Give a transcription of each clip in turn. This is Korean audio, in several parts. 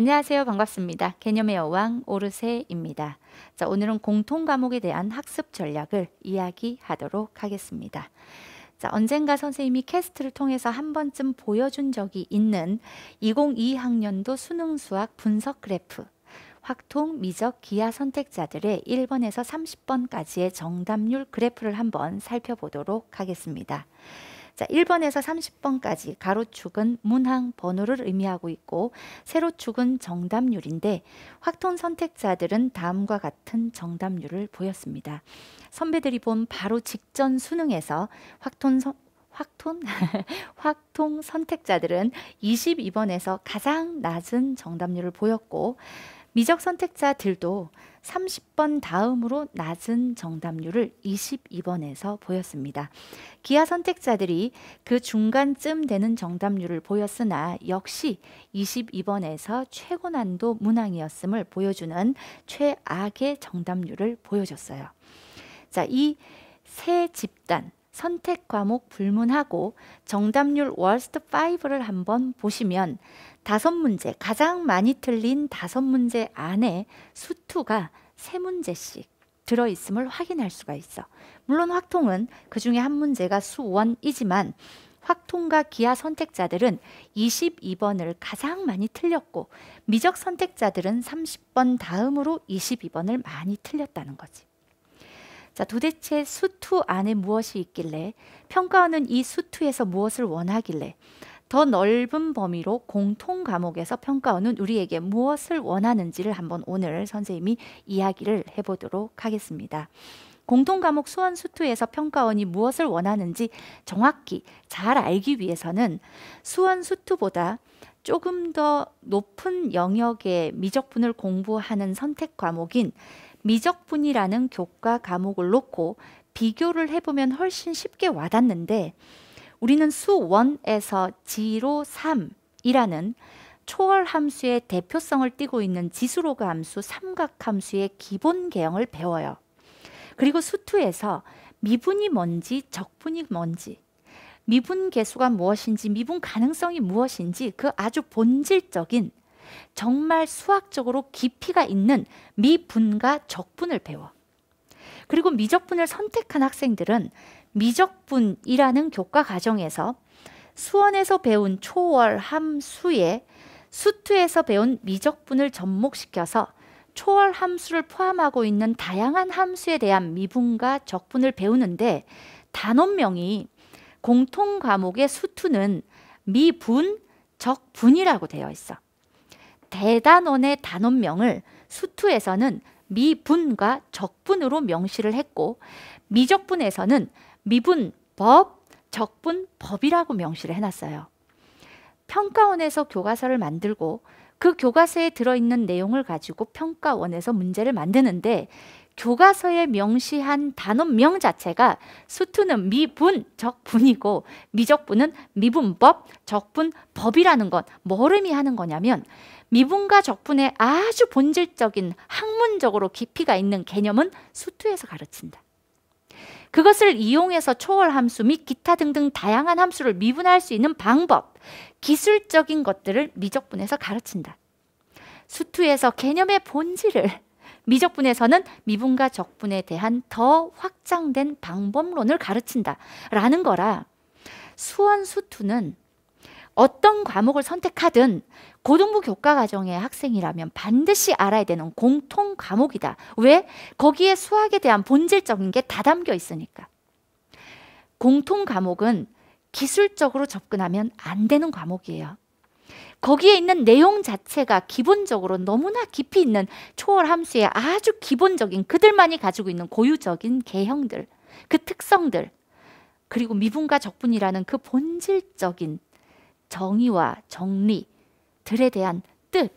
안녕하세요. 반갑습니다. 개념의 여왕 오르세입니다. 자, 오늘은 공통 과목에 대한 학습 전략을 이야기하도록 하겠습니다. 자, 언젠가 선생님이 캐스트를 통해서 한 번쯤 보여준 적이 있는 2022학년도 수능 수학 분석 그래프 확통, 미적, 기하 선택자들의 1번에서 30번까지의 정답률 그래프를 한번 살펴보도록 하겠습니다. 자, 1번에서 30번까지 가로축은 문항 번호를 의미하고 있고 세로축은 정답률인데 확통 선택자들은 다음과 같은 정답률을 보였습니다. 선배들이 본 바로 직전 수능에서 확통 선, 확통 확통 선택자들은 22번에서 가장 낮은 정답률을 보였고 미적 선택자들도 30번 다음으로 낮은 정답률을 22번에서 보였습니다. 기아 선택자들이 그 중간쯤 되는 정답률을 보였으나 역시 22번에서 최고난도 문항이었음을 보여주는 최악의 정답률을 보여줬어요. 자, 이 세 집단 선택 과목 불문하고 정답률 월스트 5를 한번 보시면 다섯 문제, 가장 많이 틀린 다섯 문제 안에 수투가 세 문제씩 들어있음을 확인할 수가 있어. 물론 확통은 그 중에 한 문제가 수원이지만 확통과 기하 선택자들은 22번을 가장 많이 틀렸고 미적 선택자들은 30번 다음으로 22번을 많이 틀렸다는 거지. 자, 도대체 수투 안에 무엇이 있길래 평가원은 이 수투에서 무엇을 원하길래 더 넓은 범위로 공통 과목에서 평가원은 우리에게 무엇을 원하는지를 한번 오늘 선생님이 이야기를 해보도록 하겠습니다. 공통 과목 수원 수투에서 평가원이 무엇을 원하는지 정확히 잘 알기 위해서는 수원 수투보다 조금 더 높은 영역의 미적분을 공부하는 선택 과목인 미적분이라는 교과 과목을 놓고 비교를 해보면 훨씬 쉽게 와닿는데 우리는 수 1에서 지로 3이라는 초월 함수의 대표성을 띠고 있는 지수로그 함수 삼각함수의 기본 개형을 배워요. 그리고 수투에서 미분이 뭔지 적분이 뭔지 미분 개수가 무엇인지 미분 가능성이 무엇인지 그 아주 본질적인 정말 수학적으로 깊이가 있는 미분과 적분을 배워. 그리고 미적분을 선택한 학생들은 미적분이라는 교과 과정에서 수원에서 배운 초월 함수에 수투에서 배운 미적분을 접목시켜서 초월 함수를 포함하고 있는 다양한 함수에 대한 미분과 적분을 배우는데 단원명이 공통 과목의 수투는 미분, 적분이라고 되어 있어. 대단원의 단원명을 수투에서는 미분과 적분으로 명시를 했고 미적분에서는 미분, 법, 적분, 법이라고 명시를 해놨어요. 평가원에서 교과서를 만들고 그 교과서에 들어있는 내용을 가지고 평가원에서 문제를 만드는데 교과서에 명시한 단어명 자체가 수투는 미분, 적분이고 미적분은 미분법, 적분법이라는 건 뭘 의미하는 거냐면 미분과 적분의 아주 본질적인 학문적으로 깊이가 있는 개념은 수투에서 가르친다. 그것을 이용해서 초월 함수 및 기타 등등 다양한 함수를 미분할 수 있는 방법, 기술적인 것들을 미적분에서 가르친다. 수투에서 개념의 본질을 미적분에서는 미분과 적분에 대한 더 확장된 방법론을 가르친다. 라는 거라 수원 수투는 어떤 과목을 선택하든 고등부 교과 과정의 학생이라면 반드시 알아야 되는 공통 과목이다. 왜? 거기에 수학에 대한 본질적인 게 다 담겨 있으니까. 공통 과목은 기술적으로 접근하면 안 되는 과목이에요. 거기에 있는 내용 자체가 기본적으로 너무나 깊이 있는 초월 함수의 아주 기본적인 그들만이 가지고 있는 고유적인 개형들, 그 특성들, 그리고 미분과 적분이라는 그 본질적인 정의와 정리들에 대한 뜻.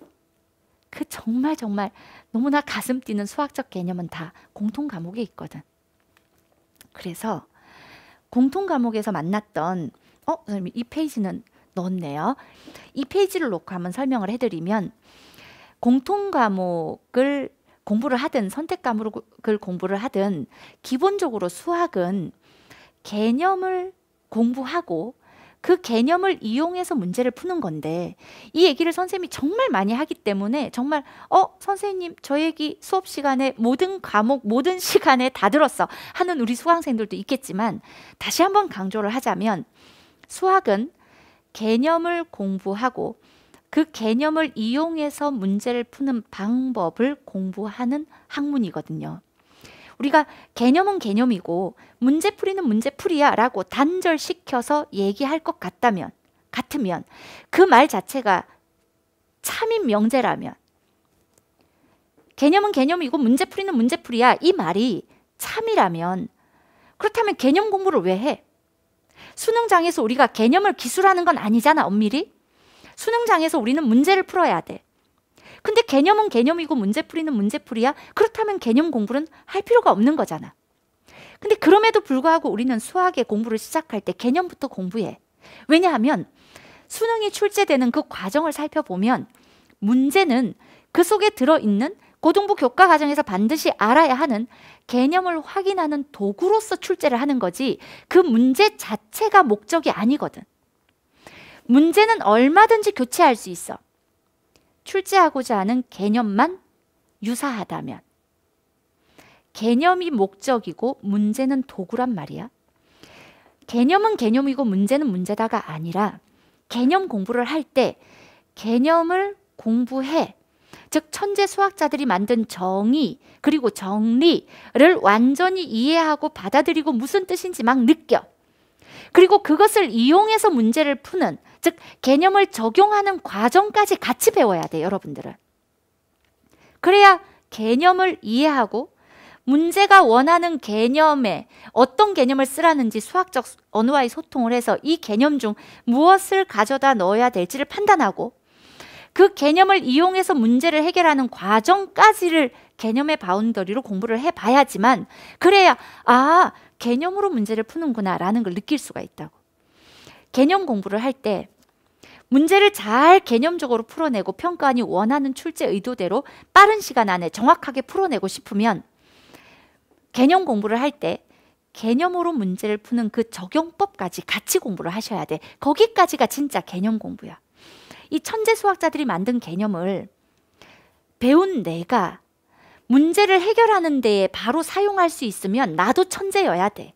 그 정말 정말 너무나 가슴 뛰는 수학적 개념은 다 공통 과목에 있거든. 그래서 공통 과목에서 만났던 어, 선생님 이 페이지는 넣었네요. 이 페이지를 놓고 한번 설명을 해드리면 공통 과목을 공부를 하든 선택 과목을 공부를 하든 기본적으로 수학은 개념을 공부하고 그 개념을 이용해서 문제를 푸는 건데 이 얘기를 선생님이 정말 많이 하기 때문에 정말 어 선생님 저 얘기 수업 시간에 모든 과목 모든 시간에 다 들었어 하는 우리 수강생들도 있겠지만 다시 한번 강조를 하자면 수학은 개념을 공부하고 그 개념을 이용해서 문제를 푸는 방법을 공부하는 학문이거든요. 우리가 개념은 개념이고 문제풀이는 문제풀이야라고 단절시켜서 얘기할 것 같다면 같으면 그 말 자체가 참인 명제라면 개념은 개념이고 문제풀이는 문제풀이야 이 말이 참이라면 그렇다면 개념 공부를 왜 해? 수능장에서 우리가 개념을 기술하는 건 아니잖아 엄밀히 수능장에서 우리는 문제를 풀어야 돼 근데 개념은 개념이고 문제풀이는 문제풀이야. 그렇다면 개념 공부는 할 필요가 없는 거잖아. 근데 그럼에도 불구하고 우리는 수학의 공부를 시작할 때 개념부터 공부해. 왜냐하면 수능이 출제되는 그 과정을 살펴보면 문제는 그 속에 들어있는 고등부 교과 과정에서 반드시 알아야 하는 개념을 확인하는 도구로서 출제를 하는 거지 그 문제 자체가 목적이 아니거든. 문제는 얼마든지 교체할 수 있어. 출제하고자 하는 개념만 유사하다면 개념이 목적이고 문제는 도구란 말이야. 개념은 개념이고 문제는 문제다가 아니라 개념 공부를 할 때 개념을 공부해. 즉, 천재 수학자들이 만든 정의, 그리고 정리를 완전히 이해하고 받아들이고 무슨 뜻인지 막 느껴. 그리고 그것을 이용해서 문제를 푸는 즉 개념을 적용하는 과정까지 같이 배워야 돼 여러분들은. 그래야 개념을 이해하고 문제가 원하는 개념에 어떤 개념을 쓰라는지 수학적 언어와의 소통을 해서 이 개념 중 무엇을 가져다 넣어야 될지를 판단하고 그 개념을 이용해서 문제를 해결하는 과정까지를 개념의 바운더리로 공부를 해봐야지만 그래야 아 개념으로 문제를 푸는구나라는 걸 느낄 수가 있다고. 개념 공부를 할 때 문제를 잘 개념적으로 풀어내고 평가원이 원하는 출제 의도대로 빠른 시간 안에 정확하게 풀어내고 싶으면 개념 공부를 할 때 개념으로 문제를 푸는 그 적용법까지 같이 공부를 하셔야 돼. 거기까지가 진짜 개념 공부야. 이 천재 수학자들이 만든 개념을 배운 내가 문제를 해결하는 데에 바로 사용할 수 있으면 나도 천재여야 돼.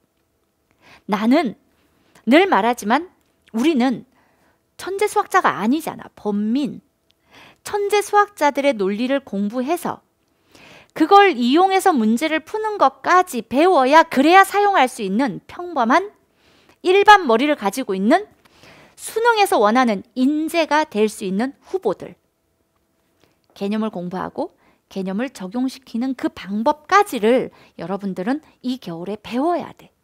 나는 늘 말하지만 우리는 천재 수학자가 아니잖아. 범민. 천재 수학자들의 논리를 공부해서 그걸 이용해서 문제를 푸는 것까지 배워야 그래야 사용할 수 있는 평범한 일반 머리를 가지고 있는 수능에서 원하는 인재가 될 수 있는 후보들. 개념을 공부하고 개념을 적용시키는 그 방법까지를 여러분들은 이 겨울에 배워야 돼.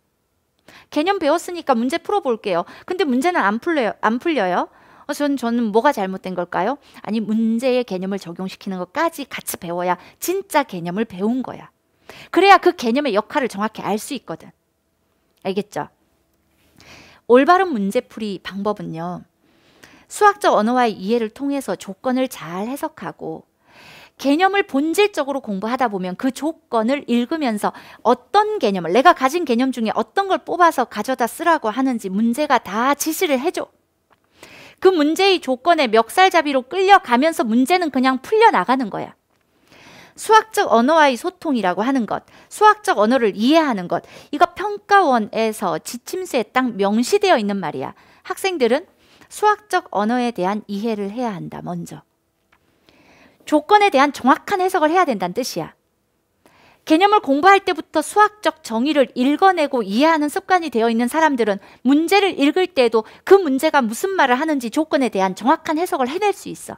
개념 배웠으니까 문제 풀어볼게요. 근데 문제는 안 풀려요. 안 풀려요. 어, 저는, 저는 뭐가 잘못된 걸까요? 아니, 문제의 개념을 적용시키는 것까지 같이 배워야 진짜 개념을 배운 거야. 그래야 그 개념의 역할을 정확히 알 수 있거든. 알겠죠? 올바른 문제풀이 방법은요. 수학적 언어와의 이해를 통해서 조건을 잘 해석하고 개념을 본질적으로 공부하다 보면 그 조건을 읽으면서 어떤 개념을 내가 가진 개념 중에 어떤 걸 뽑아서 가져다 쓰라고 하는지 문제가 다 지시를 해줘. 그 문제의 조건에 멱살잡이로 끌려가면서 문제는 그냥 풀려나가는 거야. 수학적 언어와의 소통이라고 하는 것, 수학적 언어를 이해하는 것, 이거 평가원에서 지침서에딱 명시되어 있는 말이야. 학생들은 수학적 언어에 대한 이해를 해야 한다, 먼저. 조건에 대한 정확한 해석을 해야 된다는 뜻이야. 개념을 공부할 때부터 수학적 정의를 읽어내고 이해하는 습관이 되어 있는 사람들은 문제를 읽을 때에도 그 문제가 무슨 말을 하는지 조건에 대한 정확한 해석을 해낼 수 있어.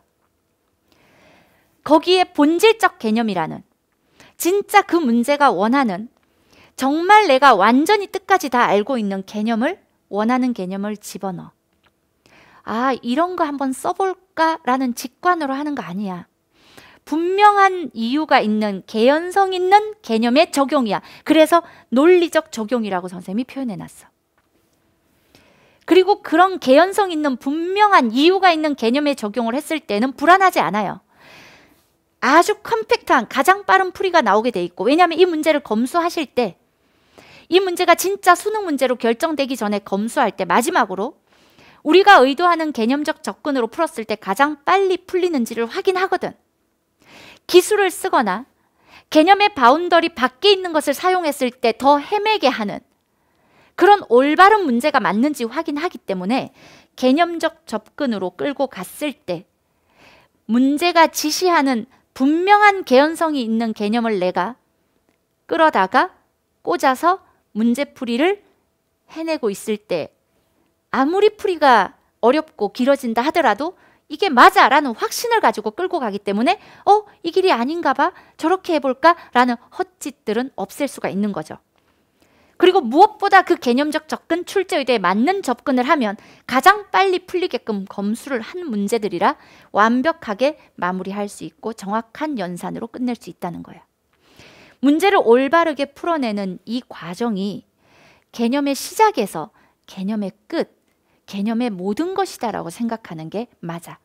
거기에 본질적 개념이라는 진짜 그 문제가 원하는 정말 내가 완전히 뜻까지 다 알고 있는 개념을 원하는 개념을 집어넣어. 아, 이런 거 한번 써볼까라는 직관으로 하는 거 아니야. 분명한 이유가 있는 개연성 있는 개념의 적용이야. 그래서 논리적 적용이라고 선생님이 표현해 놨어. 그리고 그런 개연성 있는 분명한 이유가 있는 개념의 적용을 했을 때는 불안하지 않아요. 아주 컴팩트한 가장 빠른 풀이가 나오게 돼 있고 왜냐하면 이 문제를 검수하실 때 이 문제가 진짜 수능 문제로 결정되기 전에 검수할 때 마지막으로 우리가 의도하는 개념적 접근으로 풀었을 때 가장 빨리 풀리는지를 확인하거든. 기술을 쓰거나 개념의 바운더리 밖에 있는 것을 사용했을 때 더 헤매게 하는 그런 올바른 문제가 맞는지 확인하기 때문에 개념적 접근으로 끌고 갔을 때 문제가 지시하는 분명한 개연성이 있는 개념을 내가 끌어다가 꽂아서 문제풀이를 해내고 있을 때 아무리 풀이가 어렵고 길어진다 하더라도 이게 맞아라는 확신을 가지고 끌고 가기 때문에 어, 이 길이 아닌가 봐. 저렇게 해 볼까라는 헛짓들은 없앨 수가 있는 거죠. 그리고 무엇보다 그 개념적 접근, 출제 의대에 맞는 접근을 하면 가장 빨리 풀리게끔 검수를 한 문제들이라 완벽하게 마무리할 수 있고 정확한 연산으로 끝낼 수 있다는 거예요. 문제를 올바르게 풀어내는 이 과정이 개념의 시작에서 개념의 끝, 개념의 모든 것이다라고 생각하는 게 맞아.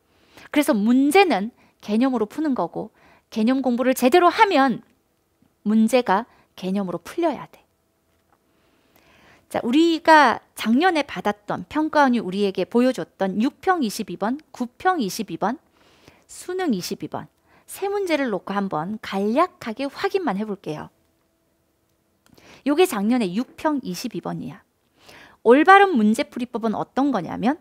그래서 문제는 개념으로 푸는 거고 개념 공부를 제대로 하면 문제가 개념으로 풀려야 돼. 자, 우리가 작년에 받았던 평가원이 우리에게 보여줬던 6평 22번, 9평 22번, 수능 22번 세 문제를 놓고 한번 간략하게 확인만 해볼게요. 요게 작년에 6평 22번이야. 올바른 문제풀이법은 어떤 거냐면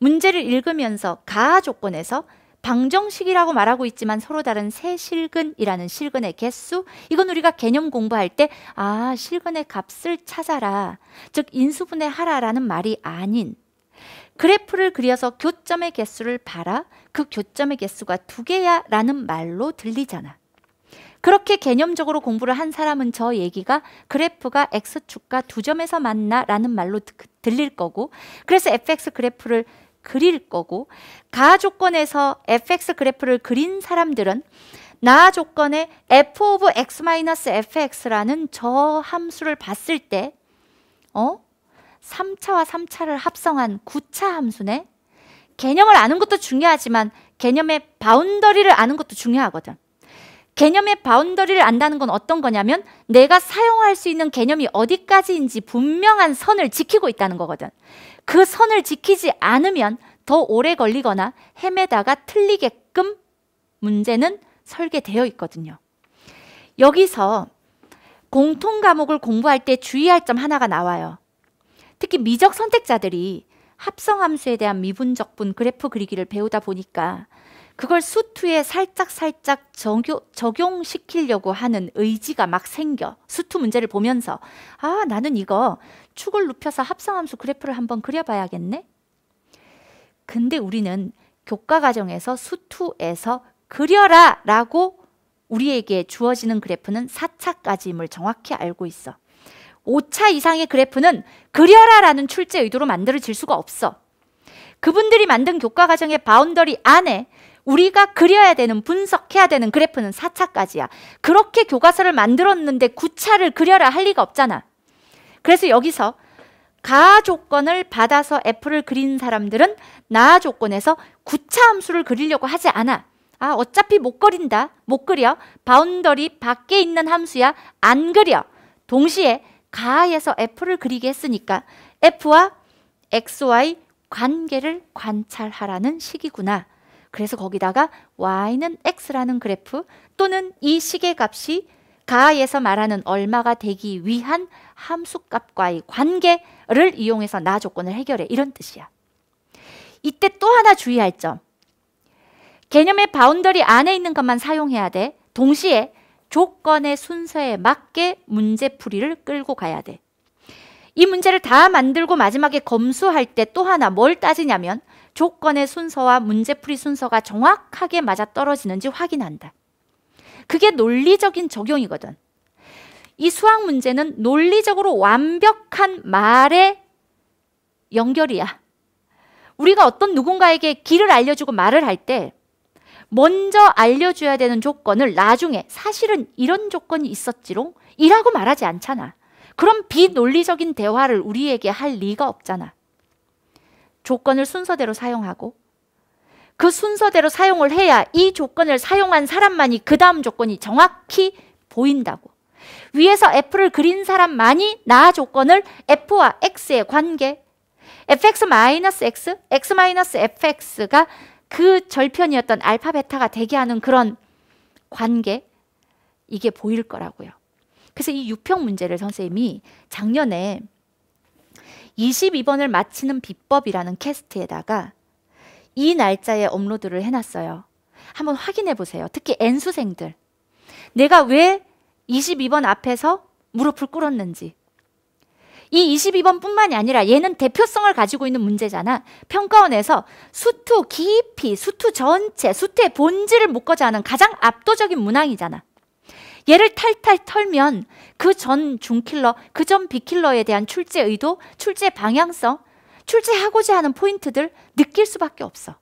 문제를 읽으면서 가하 조건에서 방정식이라고 말하고 있지만 서로 다른 세 실근이라는 실근의 개수 이건 우리가 개념 공부할 때 아 실근의 값을 찾아라 즉 인수분해 하라라는 말이 아닌 그래프를 그려서 교점의 개수를 봐라 그 교점의 개수가 두 개야라는 말로 들리잖아 그렇게 개념적으로 공부를 한 사람은 저 얘기가 그래프가 x축과 두 점에서 만나라는 말로 들릴 거고 그래서 fx 그래프를 그릴 거고 가 조건에서 fx 그래프를 그린 사람들은 나 조건에 f of x 마이너스 fx라는 저 함수를 봤을 때 어? 3차와 3차를 합성한 9차 함수네. 개념을 아는 것도 중요하지만 개념의 바운더리를 아는 것도 중요하거든. 개념의 바운더리를 안다는 건 어떤 거냐면 내가 사용할 수 있는 개념이 어디까지인지 분명한 선을 지키고 있다는 거거든. 그 선을 지키지 않으면 더 오래 걸리거나 헤매다가 틀리게끔 문제는 설계되어 있거든요. 여기서 공통 과목을 공부할 때 주의할 점 하나가 나와요. 특히 미적 선택자들이 합성함수에 대한 미분적분 그래프 그리기를 배우다 보니까 그걸 수투에 살짝 살짝 적용, 적용시키려고 하는 의지가 막 생겨. 수투 문제를 보면서 아 나는 이거 축을 눕혀서 합성함수 그래프를 한번 그려봐야겠네. 근데 우리는 교과 과정에서 수투에서 그려라 라고 우리에게 주어지는 그래프는 4차까지임을 정확히 알고 있어. 5차 이상의 그래프는 그려라 라는 출제 의도로 만들어질 수가 없어. 그분들이 만든 교과 과정의 바운더리 안에 우리가 그려야 되는 분석해야 되는 그래프는 4차까지야. 그렇게 교과서를 만들었는데 9차를 그려라 할 리가 없잖아. 그래서 여기서 가 조건을 받아서 F를 그린 사람들은 나 조건에서 9차 함수를 그리려고 하지 않아. 아 어차피 못 그린다. 못 그려. 바운더리 밖에 있는 함수야. 안 그려. 동시에 가에서 F를 그리게 했으니까 F와 XY 관계를 관찰하라는 식이구나. 그래서 거기다가 y는 x라는 그래프 또는 이시계 값이 가에서 말하는 얼마가 되기 위한 함수값과의 관계를 이용해서 나 조건을 해결해 이런 뜻이야. 이때 또 하나 주의할 점. 개념의 바운더리 안에 있는 것만 사용해야 돼. 동시에 조건의 순서에 맞게 문제풀이를 끌고 가야 돼. 이 문제를 다 만들고 마지막에 검수할 때 또 하나 뭘 따지냐면 조건의 순서와 문제풀이 순서가 정확하게 맞아떨어지는지 확인한다. 그게 논리적인 적용이거든. 이 수학 문제는 논리적으로 완벽한 말의 연결이야. 우리가 어떤 누군가에게 길을 알려주고 말을 할 때 먼저 알려줘야 되는 조건을 나중에 사실은 이런 조건이 있었지롱 이라고 말하지 않잖아. 그럼 비논리적인 대화를 우리에게 할 리가 없잖아. 조건을 순서대로 사용하고 그 순서대로 사용을 해야 이 조건을 사용한 사람만이 그 다음 조건이 정확히 보인다고. 위에서 F를 그린 사람만이 나 조건을 F와 X의 관계, fx-x, x-fx가 그 절편이었던 알파 베타가 되게 하는 그런 관계 이게 보일 거라고요. 그래서 이 유평 문제를 선생님이 작년에 22번을 마치는 비법이라는 캐스트에다가 이 날짜에 업로드를 해놨어요. 한번 확인해 보세요. 특히 N수생들. 내가 왜 22번 앞에서 무릎을 꿇었는지. 이 22번뿐만이 아니라 얘는 대표성을 가지고 있는 문제잖아. 평가원에서 수투 깊이, 수투 전체, 수투의 본질을 묶어자 하는 가장 압도적인 문항이잖아. 얘를 탈탈 털면 그 전 중킬러, 그 전 비킬러에 대한 출제 의도, 출제 방향성, 출제하고자 하는 포인트들 느낄 수밖에 없어.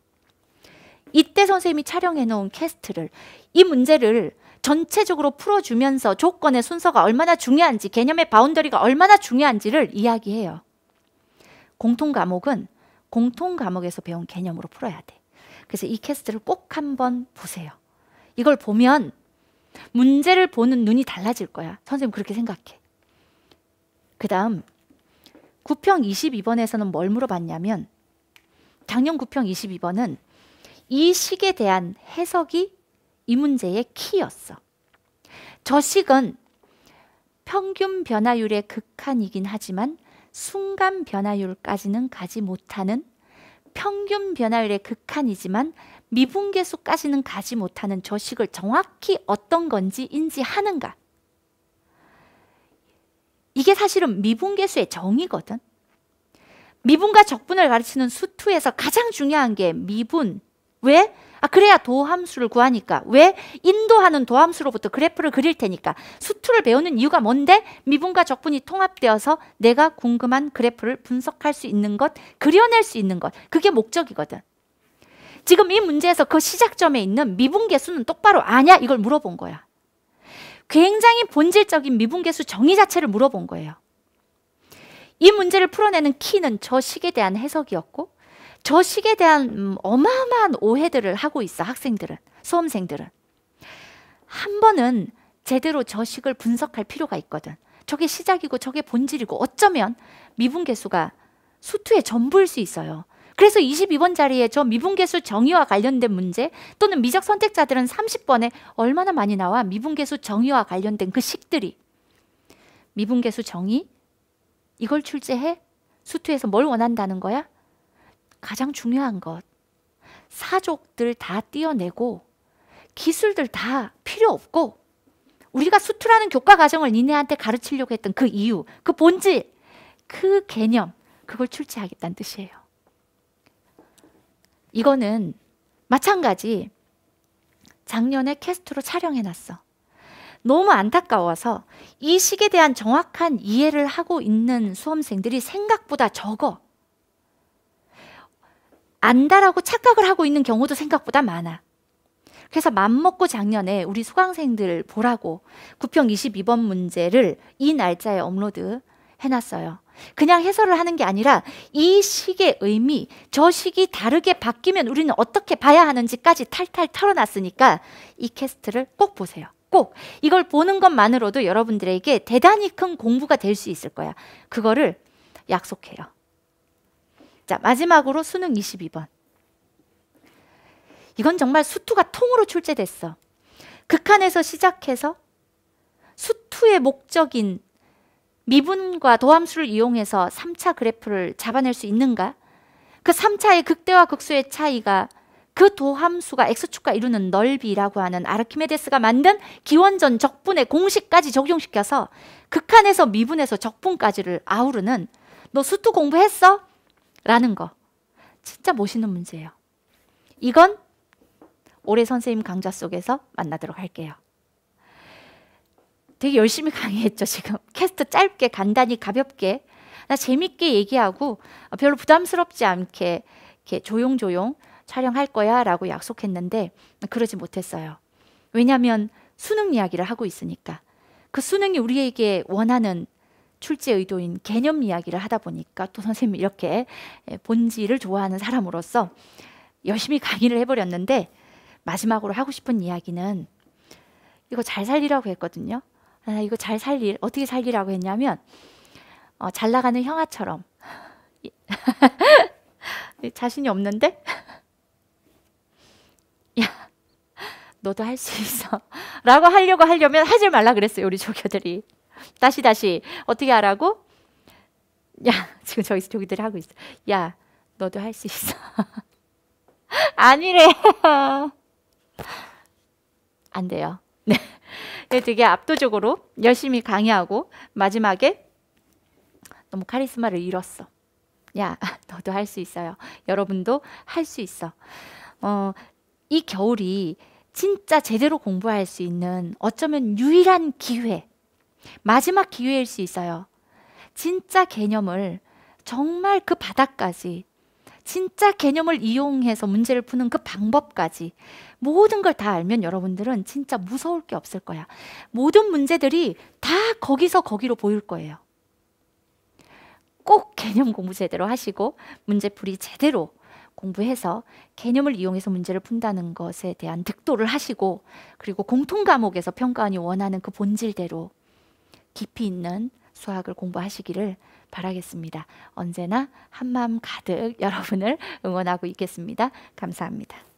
이때 선생님이 촬영해 놓은 캐스트를 이 문제를 전체적으로 풀어주면서 조건의 순서가 얼마나 중요한지 개념의 바운더리가 얼마나 중요한지를 이야기해요. 공통 과목은 공통 과목에서 배운 개념으로 풀어야 돼. 그래서 이 캐스트를 꼭 한번 보세요. 이걸 보면 문제를 보는 눈이 달라질 거야. 선생님 그렇게 생각해. 그 다음, 구평 22번에서는 뭘 물어봤냐면, 작년 구평 22번은 이 식에 대한 해석이 이 문제의 키였어. 저 식은 평균 변화율의 극한이긴 하지만 순간 변화율까지는 가지 못하는 평균 변화율의 극한이지만 미분계수까지는 가지 못하는 저식을 정확히 어떤 건지 인지하는가. 이게 사실은 미분계수의 정의거든. 미분과 적분을 가르치는 수투에서 가장 중요한 게 미분. 왜? 아, 그래야 도함수를 구하니까. 왜? 인도하는 도함수로부터 그래프를 그릴 테니까. 수투를 배우는 이유가 뭔데? 미분과 적분이 통합되어서 내가 궁금한 그래프를 분석할 수 있는 것, 그려낼 수 있는 것. 그게 목적이거든. 지금 이 문제에서 그 시작점에 있는 미분계수는 똑바로 아냐? 이걸 물어본 거야. 굉장히 본질적인 미분계수 정의 자체를 물어본 거예요. 이 문제를 풀어내는 키는 저 식에 대한 해석이었고 저 식에 대한 음, 어마어마한 오해들을 하고 있어 학생들은 수험생들은 한 번은 제대로 저 식을 분석할 필요가 있거든 저게 시작이고 저게 본질이고 어쩌면 미분계수가 수투의 전부일 수 있어요 그래서 22번 자리에 저 미분계수 정의와 관련된 문제 또는 미적 선택자들은 30번에 얼마나 많이 나와 미분계수 정의와 관련된 그 식들이 미분계수 정의 이걸 출제해 수투에서 뭘 원한다는 거야? 가장 중요한 것 사족들 다 띄어내고 기술들 다 필요 없고 우리가 수투라는 교과 과정을 니네한테 가르치려고 했던 그 이유, 그 본질, 그 개념 그걸 출제하겠다는 뜻이에요. 이거는 마찬가지 작년에 캐스트로 촬영해 놨어. 너무 안타까워서 이 식에 대한 정확한 이해를 하고 있는 수험생들이 생각보다 적어. 안다라고 착각을 하고 있는 경우도 생각보다 많아. 그래서 맘먹고 작년에 우리 수강생들 보라고 구평 22번 문제를 이 날짜에 업로드 해놨어요. 그냥 해설을 하는 게 아니라 이 식의 의미, 저 식이 다르게 바뀌면 우리는 어떻게 봐야 하는지까지 탈탈 털어놨으니까 이 캐스트를 꼭 보세요. 꼭 이걸 보는 것만으로도 여러분들에게 대단히 큰 공부가 될 수 있을 거야. 그거를 약속해요. 자, 마지막으로 수능 22번. 이건 정말 수투가 통으로 출제됐어. 극한에서 시작해서 수투의 목적인 미분과 도함수를 이용해서 3차 그래프를 잡아낼 수 있는가? 그 3차의 극대와 극소의 차이가 그 도함수가 x축과 이루는 넓이라고 하는 아르키메데스가 만든 기원전 적분의 공식까지 적용시켜서 극한에서 미분에서 적분까지를 아우르는 너 수투 공부했어? 라는 거 진짜 멋있는 문제예요. 이건 올해 선생님 강좌 속에서 만나도록 할게요. 되게 열심히 강의했죠, 지금. 캐스트 짧게, 간단히, 가볍게. 나 재밌게 얘기하고 어, 별로 부담스럽지 않게 이렇게 조용조용 촬영할 거야 라고 약속했는데 그러지 못했어요. 왜냐하면 수능 이야기를 하고 있으니까. 그 수능이 우리에게 원하는 출제 의도인 개념 이야기를 하다 보니까 또 선생님이 이렇게 예, 본질을 좋아하는 사람으로서 열심히 강의를 해버렸는데 마지막으로 하고 싶은 이야기는 이거 잘 살리라고 했거든요. 아, 이거 잘 살릴 어떻게 살리라고 했냐면 어, 잘 나가는 형아처럼 자신이 없는데 야 너도 할 수 있어 라고 하려고 하려면 하지 말라 그랬어요 우리 조교들이 다시 다시 어떻게 하라고 야 지금 저기서 조교들이 하고 있어 야 너도 할 수 있어 아니래 안 돼요 네 되게 압도적으로 열심히 강의하고 마지막에 너무 카리스마를 잃었어. 야, 너도 할 수 있어요. 여러분도 할 수 있어. 어, 이 겨울이 진짜 제대로 공부할 수 있는 어쩌면 유일한 기회, 마지막 기회일 수 있어요. 진짜 개념을 정말 그 바닥까지 진짜 개념을 이용해서 문제를 푸는 그 방법까지 모든 걸 다 알면 여러분들은 진짜 무서울 게 없을 거야. 모든 문제들이 다 거기서 거기로 보일 거예요. 꼭 개념 공부 제대로 하시고 문제풀이 제대로 공부해서 개념을 이용해서 문제를 푼다는 것에 대한 득도를 하시고 그리고 공통 과목에서 평가원이 원하는 그 본질대로 깊이 있는 수학을 공부하시기를 바라겠습니다. 언제나 한마음 가득 여러분을 응원하고 있겠습니다. 감사합니다.